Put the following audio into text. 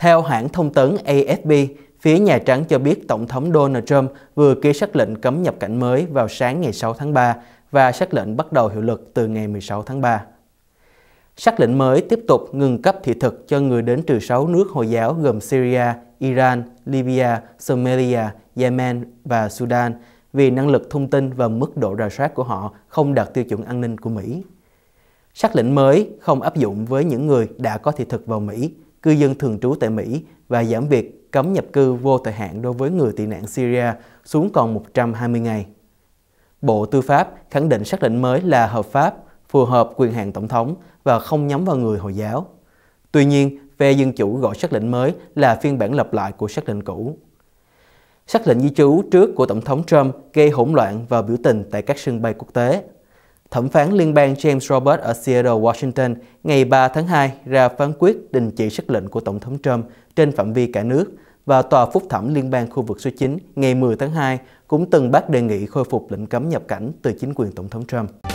Theo hãng thông tấn AFP, phía Nhà Trắng cho biết Tổng thống Donald Trump vừa ký sắc lệnh cấm nhập cảnh mới vào sáng ngày 6 tháng 3 và sắc lệnh bắt đầu hiệu lực từ ngày 16 tháng 3. Sắc lệnh mới tiếp tục ngừng cấp thị thực cho người đến từ 6 nước Hồi giáo gồm Syria, Iran, Libya, Somalia, Yemen và Sudan vì năng lực thông tin và mức độ rà soát của họ không đạt tiêu chuẩn an ninh của Mỹ. Sắc lệnh mới không áp dụng với những người đã có thị thực vào Mỹ, cư dân thường trú tại Mỹ và giảm việc cấm nhập cư vô thời hạn đối với người tị nạn Syria xuống còn 120 ngày. Bộ Tư pháp khẳng định xác định mới là hợp pháp, phù hợp quyền hạn tổng thống và không nhắm vào người Hồi giáo. Tuy nhiên, phe Dân Chủ gọi xác lệnh mới là phiên bản lặp lại của xác lệnh cũ. Xác lệnh di trú trước của Tổng thống Trump gây hỗn loạn và biểu tình tại các sân bay quốc tế. Thẩm phán liên bang James Roberts ở Seattle, Washington ngày 3 tháng 2 ra phán quyết đình chỉ sắc lệnh của Tổng thống Trump trên phạm vi cả nước và Tòa Phúc thẩm Liên bang khu vực số 9 ngày 10 tháng 2 cũng từng bác đề nghị khôi phục lệnh cấm nhập cảnh từ chính quyền Tổng thống Trump.